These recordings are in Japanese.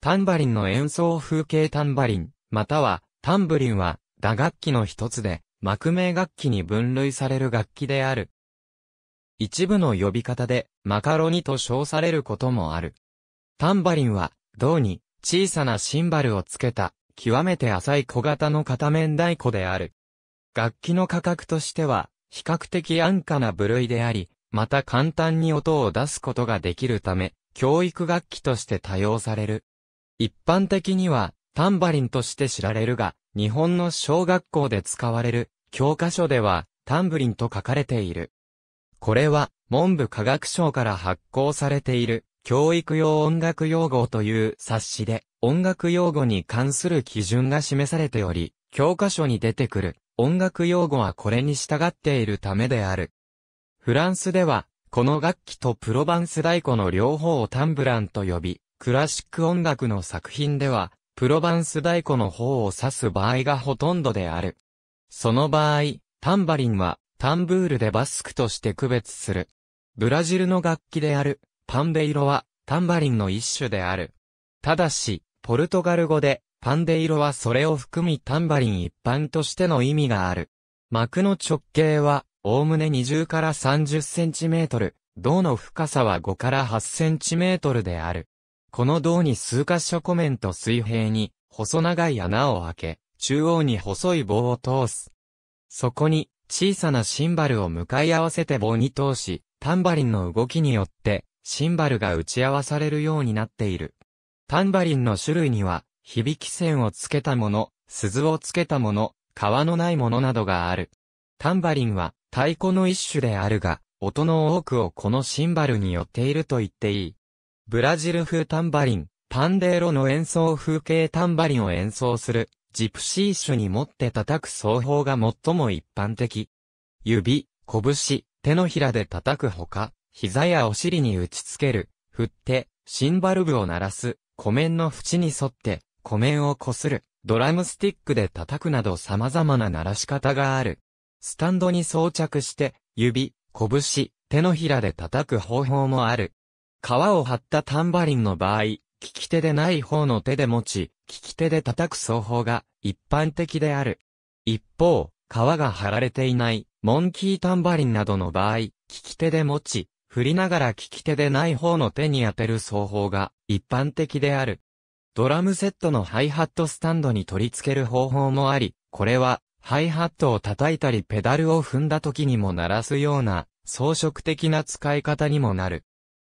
タンバリンの演奏風景タンバリン、またはタンブリンは打楽器の一つで、幕名楽器に分類される楽器である。一部の呼び方でマカロニと称されることもある。タンバリンは銅に小さなシンバルをつけた極めて浅い小型の片面太鼓である。楽器の価格としては比較的安価な部類であり、また簡単に音を出すことができるため、教育楽器として多用される。一般的には、タンバリンとして知られるが、日本の小学校で使われる教科書では、タンブリンと書かれている。これは、文部科学省から発行されている、教育用音楽用語という冊子で、音楽用語に関する基準が示されており、教科書に出てくる音楽用語はこれに従っているためである。フランスでは、この楽器とプロバンス太鼓の両方をタンブランと呼び、クラシック音楽の作品では、プロバンス太鼓の方を指す場合がほとんどである。その場合、タンバリンは、タンブールでバスクとして区別する。ブラジルの楽器である、パンデイロは、タンバリンの一種である。ただし、ポルトガル語で、パンデイロはそれを含みタンバリン一般としての意味がある。膜の直径は、おおむね20から30センチメートル、胴の深さは5から8センチメートルである。この銅に数箇所湖面と水平に、細長い穴を開け、中央に細い棒を通す。そこに、小さなシンバルを向かい合わせて棒に通し、タンバリンの動きによって、シンバルが打ち合わされるようになっている。タンバリンの種類には、響き線をつけたもの、鈴をつけたもの、皮のないものなどがある。タンバリンは太鼓の一種であるが、音の多くをこのシンバルによっていると言っていい。ブラジル風タンバリン、パンデーロの演奏風景タンバリンを演奏する、ジプシー種に持って叩く奏法が最も一般的。指、拳、手のひらで叩くほか、膝やお尻に打ち付ける、振って、シンバル部を鳴らす、湖面の縁に沿って、湖面をこする、ドラムスティックで叩くなど様々な鳴らし方がある。スタンドに装着して、指、拳、手のひらで叩く方法もある。皮を張ったタンバリンの場合、利き手でない方の手で持ち、利き手で叩く奏法が一般的である。一方、皮が張られていない、モンキータンバリンなどの場合、利き手で持ち、振りながら利き手でない方の手に当てる奏法が一般的である。ドラムセットのハイハットスタンドに取り付ける方法もあり、これは、ハイハットを叩いたりペダルを踏んだ時にも鳴らすような、装飾的な使い方にもなる。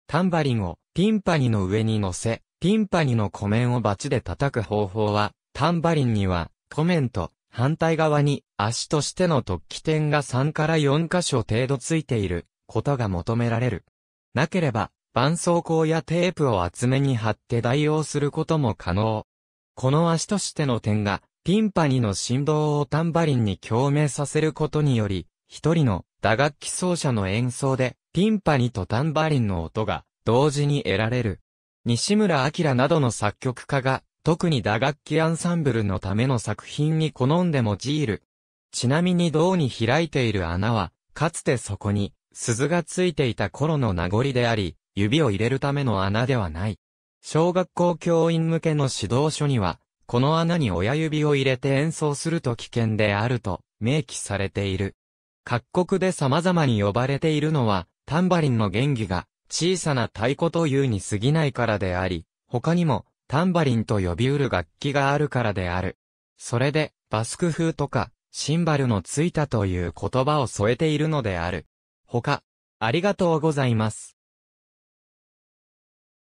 タンバリンをティンパニの上に乗せ、ティンパニの湖面をバチで叩く方法は、タンバリンには、湖面と反対側に足としての突起点が3から4箇所程度ついていることが求められる。なければ、絆創膏やテープを厚めに貼って代用することも可能。この足としての点が、ティンパニの振動をタンバリンに共鳴させることにより、一人の打楽器奏者の演奏でティンパニとタンバリンの音が同時に得られる。西村明などの作曲家が、特に打楽器アンサンブルのための作品に好んで用いる。ちなみに銅に開いている穴は、かつてそこに、鈴がついていた頃の名残であり、指を入れるための穴ではない。小学校教員向けの指導書には、この穴に親指を入れて演奏すると危険であると明記されている。各国で様々に呼ばれているのは、タンバリンの原理が小さな太鼓というに過ぎないからであり、他にもタンバリンと呼びうる楽器があるからである。それで、バスク風とか、シンバルのついたという言葉を添えているのである。他、ありがとうございます。